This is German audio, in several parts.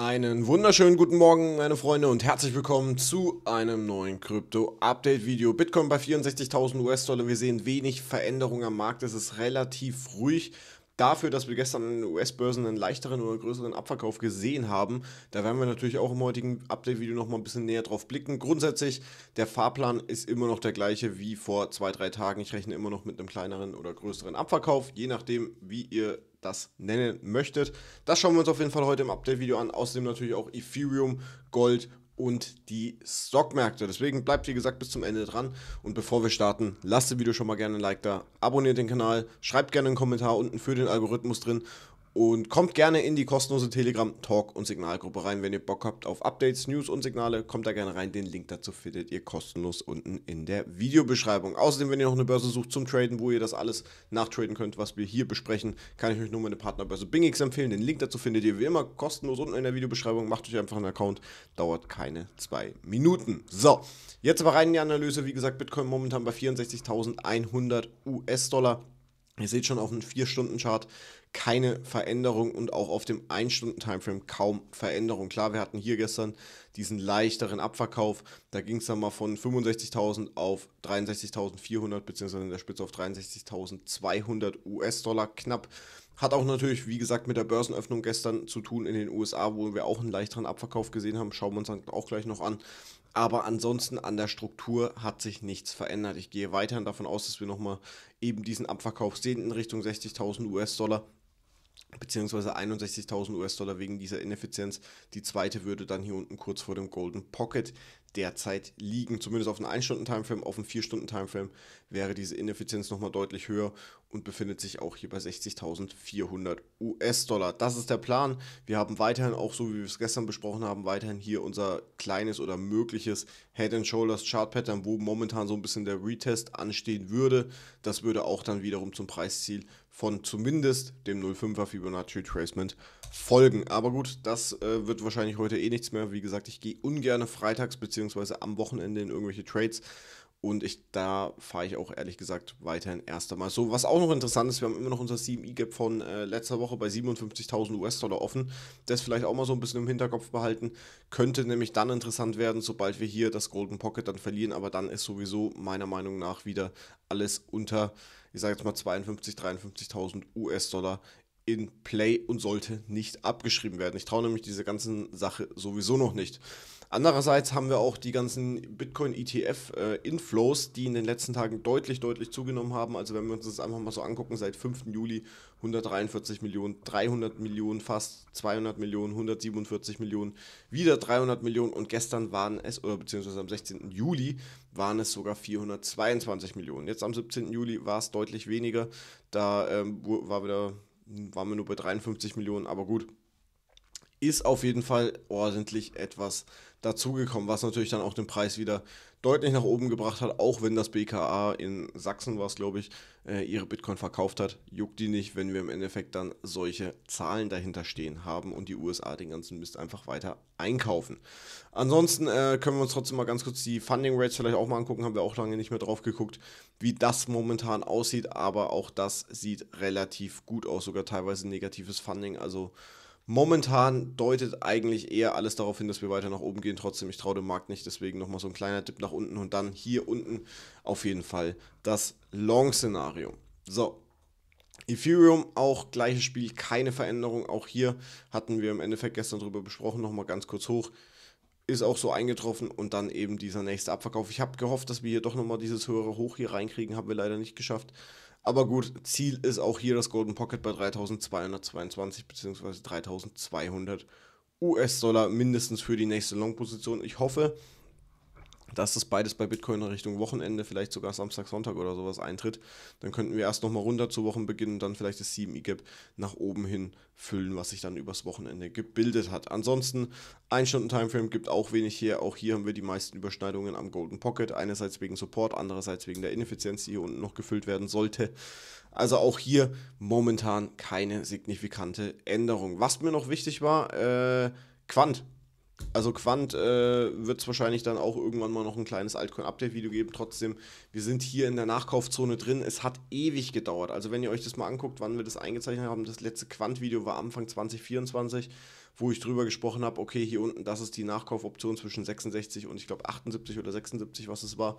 Einen wunderschönen guten Morgen, meine Freunde, und herzlich willkommen zu einem neuen Krypto-Update-Video. Bitcoin bei 64.000 US-Dollar. Wir sehen wenig Veränderung am Markt. Es ist relativ ruhig. Dafür, dass wir gestern an den US-Börsen einen leichteren oder größeren Abverkauf gesehen haben, da werden wir natürlich auch im heutigen Update-Video nochmal ein bisschen näher drauf blicken. Grundsätzlich, der Fahrplan ist immer noch der gleiche wie vor zwei, drei Tagen. Ich rechne immer noch mit einem kleineren oder größeren Abverkauf, je nachdem, wie ihr das nennen möchtet. Das schauen wir uns auf jeden Fall heute im Update-Video an. Außerdem natürlich auch Ethereum, Gold und die Stockmärkte. Deswegen bleibt wie gesagt bis zum Ende dran. Und bevor wir starten, lasst das Video schon mal gerne ein Like da, abonniert den Kanal, schreibt gerne einen Kommentar unten für den Algorithmus drin und kommt gerne in die kostenlose Telegram Talk und Signalgruppe rein, wenn ihr Bock habt auf Updates, News und Signale. Kommt da gerne rein. Den Link dazu findet ihr kostenlos unten in der Videobeschreibung. Außerdem, wenn ihr noch eine Börse sucht zum Traden, wo ihr das alles nachtraden könnt, was wir hier besprechen, kann ich euch nur meine Partnerbörse BingX empfehlen. Den Link dazu findet ihr wie immer kostenlos unten in der Videobeschreibung. Macht euch einfach einen Account. Dauert keine zwei Minuten. So, jetzt aber rein in die Analyse. Wie gesagt, Bitcoin momentan bei 64.100 US-Dollar. Ihr seht schon auf einem 4-Stunden-Chart keine Veränderung und auch auf dem 1-Stunden-Timeframe kaum Veränderung. Klar, wir hatten hier gestern diesen leichteren Abverkauf. Da ging es dann mal von 65.000 auf 63.400 beziehungsweise in der Spitze auf 63.200 US-Dollar knapp. Hat auch natürlich, wie gesagt, mit der Börsenöffnung gestern zu tun in den USA, wo wir auch einen leichteren Abverkauf gesehen haben. Schauen wir uns dann auch gleich noch an. Aber ansonsten an der Struktur hat sich nichts verändert. Ich gehe weiterhin davon aus, dass wir nochmal eben diesen Abverkauf sehen in Richtung 60.000 US-Dollar beziehungsweise 61.000 US-Dollar wegen dieser Ineffizienz. Die zweite würde dann hier unten kurz vor dem Golden Pocket derzeit liegen. Zumindest auf einem 1-Stunden-Timeframe, auf einem 4-Stunden-Timeframe wäre diese Ineffizienz nochmal deutlich höher und befindet sich auch hier bei 60.400 US-Dollar. Das ist der Plan. Wir haben weiterhin, auch so wie wir es gestern besprochen haben, weiterhin hier unser kleines oder mögliches Head and Shoulders Chart Pattern, wo momentan so ein bisschen der Retest anstehen würde. Das würde auch dann wiederum zum Preisziel von zumindest dem 05er Fibonacci Tracement folgen. Aber gut, das äh, wird wahrscheinlich heute eh nichts mehr. Wie gesagt, ich gehe ungern freitags bzw. am Wochenende in irgendwelche Trades. Und ich, da fahre ich auch ehrlich gesagt weiterhin erst einmal. So, was auch noch interessant ist, wir haben immer noch unser 7 CME-Gap von äh, letzter Woche bei 57.000 US-Dollar offen. Das vielleicht auch mal so ein bisschen im Hinterkopf behalten. Könnte nämlich dann interessant werden, sobald wir hier das Golden Pocket dann verlieren. Aber dann ist sowieso meiner Meinung nach wieder alles unter ich sage jetzt mal 52.000, 53.000 US-Dollar in Play und sollte nicht abgeschrieben werden. Ich traue nämlich diese ganzen Sache sowieso noch nicht. Andererseits haben wir auch die ganzen Bitcoin-ETF-Inflows, äh, die in den letzten Tagen deutlich, deutlich zugenommen haben. Also wenn wir uns das einfach mal so angucken, seit 5. Juli 143 Millionen, 300 Millionen, fast 200 Millionen, 147 Millionen, wieder 300 Millionen und gestern waren es, oder beziehungsweise am 16. Juli waren es sogar 422 Millionen. Jetzt am 17. Juli war es deutlich weniger, da ähm, war wieder waren wir nur bei 53 Millionen, aber gut, ist auf jeden Fall ordentlich etwas dazugekommen, was natürlich dann auch den Preis wieder deutlich nach oben gebracht hat, auch wenn das BKA in Sachsen war es, glaube ich, äh, ihre Bitcoin verkauft hat. Juckt die nicht, wenn wir im Endeffekt dann solche Zahlen dahinter stehen haben und die USA den ganzen Mist einfach weiter einkaufen. Ansonsten äh, können wir uns trotzdem mal ganz kurz die Funding Rates vielleicht auch mal angucken, haben wir auch lange nicht mehr drauf geguckt, wie das momentan aussieht, aber auch das sieht relativ gut aus, sogar teilweise negatives Funding, also Momentan deutet eigentlich eher alles darauf hin, dass wir weiter nach oben gehen. Trotzdem, ich traue dem Markt nicht. Deswegen nochmal so ein kleiner Tipp nach unten und dann hier unten auf jeden Fall das Long-Szenario. So. Ethereum auch gleiches Spiel, keine Veränderung. Auch hier hatten wir im Endeffekt gestern drüber besprochen, nochmal ganz kurz hoch ist auch so eingetroffen und dann eben dieser nächste Abverkauf. Ich habe gehofft, dass wir hier doch nochmal dieses höhere Hoch hier reinkriegen, haben wir leider nicht geschafft. Aber gut, Ziel ist auch hier das Golden Pocket bei 3222 bzw. 3200 US-Dollar mindestens für die nächste Long-Position. Ich hoffe, dass das beides bei Bitcoin in Richtung Wochenende, vielleicht sogar Samstag, Sonntag oder sowas eintritt, dann könnten wir erst nochmal runter zu Wochenbeginn und dann vielleicht das 7 E-Gap nach oben hin füllen, was sich dann übers Wochenende gebildet hat. Ansonsten, ein Stunden Timeframe gibt auch wenig her. Auch hier haben wir die meisten Überschneidungen am Golden Pocket. Einerseits wegen Support, andererseits wegen der Ineffizienz, die hier unten noch gefüllt werden sollte. Also auch hier momentan keine signifikante Änderung. Was mir noch wichtig war, äh, Quant also Quant äh, wird es wahrscheinlich dann auch irgendwann mal noch ein kleines Altcoin-Update-Video geben. Trotzdem, wir sind hier in der Nachkaufzone drin. Es hat ewig gedauert. Also wenn ihr euch das mal anguckt, wann wir das eingezeichnet haben, das letzte Quant-Video war Anfang 2024, wo ich drüber gesprochen habe, okay, hier unten, das ist die Nachkaufoption zwischen 66 und ich glaube 78 oder 76, was es war.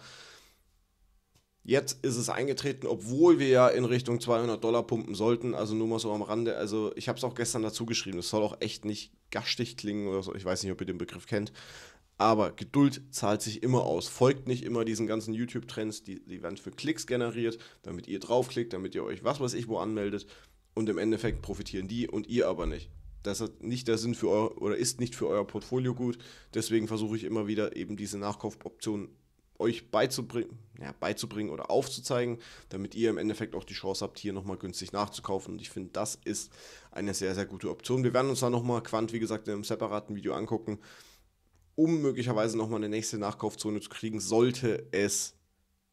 Jetzt ist es eingetreten, obwohl wir ja in Richtung 200 Dollar pumpen sollten. Also nur mal so am Rande. Also ich habe es auch gestern dazu geschrieben. Es soll auch echt nicht gastig klingen oder so. Ich weiß nicht, ob ihr den Begriff kennt. Aber Geduld zahlt sich immer aus. Folgt nicht immer diesen ganzen YouTube-Trends. Die, die werden für Klicks generiert, damit ihr draufklickt, damit ihr euch was weiß ich wo anmeldet. Und im Endeffekt profitieren die und ihr aber nicht. Das hat nicht der Sinn für euer oder ist nicht für euer Portfolio gut. Deswegen versuche ich immer wieder eben diese Nachkaufoptionen euch beizubringen, ja, beizubringen oder aufzuzeigen, damit ihr im Endeffekt auch die Chance habt, hier nochmal günstig nachzukaufen. Und ich finde, das ist eine sehr, sehr gute Option. Wir werden uns da nochmal Quant, wie gesagt, in einem separaten Video angucken, um möglicherweise nochmal eine nächste Nachkaufzone zu kriegen, sollte es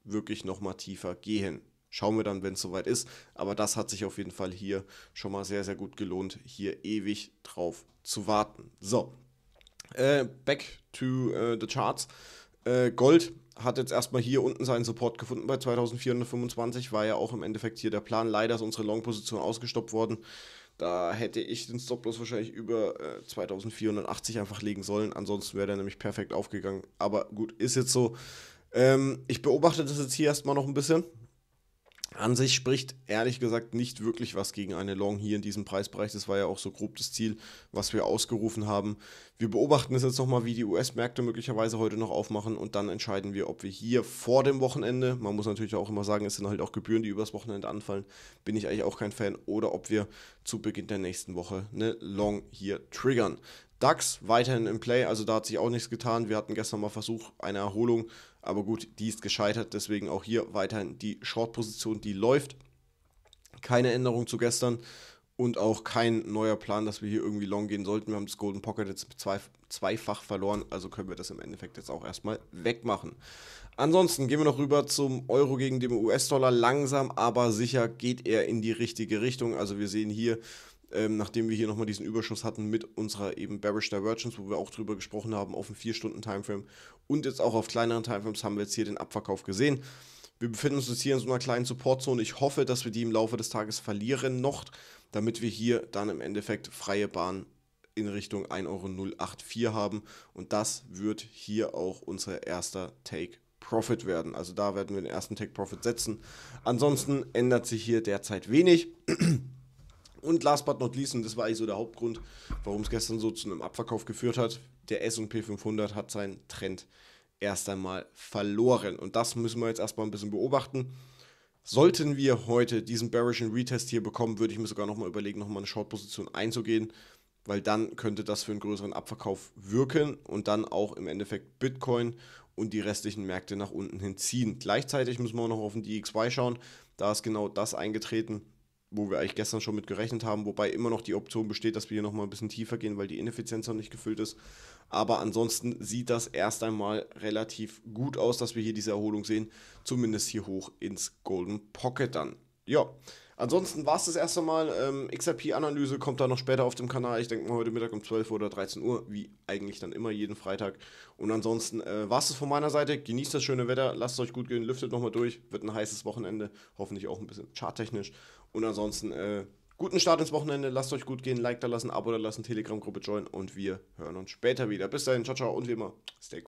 wirklich nochmal tiefer gehen. Schauen wir dann, wenn es soweit ist. Aber das hat sich auf jeden Fall hier schon mal sehr, sehr gut gelohnt, hier ewig drauf zu warten. So, äh, back to äh, the charts. Äh, Gold hat jetzt erstmal hier unten seinen Support gefunden bei 2425, war ja auch im Endeffekt hier der Plan. Leider ist unsere Long-Position ausgestoppt worden. Da hätte ich den Stop-Loss wahrscheinlich über äh, 2480 einfach legen sollen. Ansonsten wäre der nämlich perfekt aufgegangen. Aber gut, ist jetzt so. Ähm, ich beobachte das jetzt hier erstmal noch ein bisschen. An sich spricht ehrlich gesagt nicht wirklich was gegen eine Long hier in diesem Preisbereich. Das war ja auch so grob das Ziel, was wir ausgerufen haben. Wir beobachten es jetzt nochmal, wie die US-Märkte möglicherweise heute noch aufmachen und dann entscheiden wir, ob wir hier vor dem Wochenende, man muss natürlich auch immer sagen, es sind halt auch Gebühren, die übers Wochenende anfallen, bin ich eigentlich auch kein Fan, oder ob wir zu Beginn der nächsten Woche eine Long hier triggern. DAX weiterhin im Play, also da hat sich auch nichts getan. Wir hatten gestern mal Versuch eine Erholung, aber gut, die ist gescheitert, deswegen auch hier weiterhin die Short-Position, die läuft. Keine Änderung zu gestern und auch kein neuer Plan, dass wir hier irgendwie long gehen sollten. Wir haben das Golden Pocket jetzt zwei, zweifach verloren, also können wir das im Endeffekt jetzt auch erstmal wegmachen. Ansonsten gehen wir noch rüber zum Euro gegen den US-Dollar. Langsam, aber sicher geht er in die richtige Richtung. Also wir sehen hier ähm, nachdem wir hier nochmal diesen Überschuss hatten mit unserer eben Bearish Divergence, wo wir auch drüber gesprochen haben, auf dem 4-Stunden-Timeframe und jetzt auch auf kleineren Timeframes haben wir jetzt hier den Abverkauf gesehen. Wir befinden uns jetzt hier in so einer kleinen Supportzone. Ich hoffe, dass wir die im Laufe des Tages verlieren noch, damit wir hier dann im Endeffekt freie Bahn in Richtung 1,084 Euro haben. Und das wird hier auch unser erster Take Profit werden. Also da werden wir den ersten Take Profit setzen. Ansonsten ändert sich hier derzeit wenig. Und last but not least, und das war eigentlich so der Hauptgrund, warum es gestern so zu einem Abverkauf geführt hat, der SP 500 hat seinen Trend erst einmal verloren. Und das müssen wir jetzt erstmal ein bisschen beobachten. Sollten wir heute diesen bearischen Retest hier bekommen, würde ich mir sogar nochmal überlegen, nochmal eine Short-Position einzugehen, weil dann könnte das für einen größeren Abverkauf wirken und dann auch im Endeffekt Bitcoin und die restlichen Märkte nach unten hinziehen. Gleichzeitig müssen wir auch noch auf den DXY schauen. Da ist genau das eingetreten, wo wir eigentlich gestern schon mit gerechnet haben, wobei immer noch die Option besteht, dass wir hier nochmal ein bisschen tiefer gehen, weil die Ineffizienz noch nicht gefüllt ist. Aber ansonsten sieht das erst einmal relativ gut aus, dass wir hier diese Erholung sehen, zumindest hier hoch ins Golden Pocket dann. Ja, Ansonsten war es das erste Mal. Ähm, XRP-Analyse kommt dann noch später auf dem Kanal. Ich denke mal heute Mittag um 12 oder 13 Uhr, wie eigentlich dann immer jeden Freitag. Und ansonsten äh, war es das von meiner Seite. Genießt das schöne Wetter, lasst es euch gut gehen, lüftet nochmal durch. Wird ein heißes Wochenende, hoffentlich auch ein bisschen charttechnisch. Und ansonsten äh, guten Start ins Wochenende, lasst euch gut gehen, Like da lassen, Abo da lassen, Telegram-Gruppe joinen und wir hören uns später wieder. Bis dahin, ciao, ciao und wie immer, stay cool.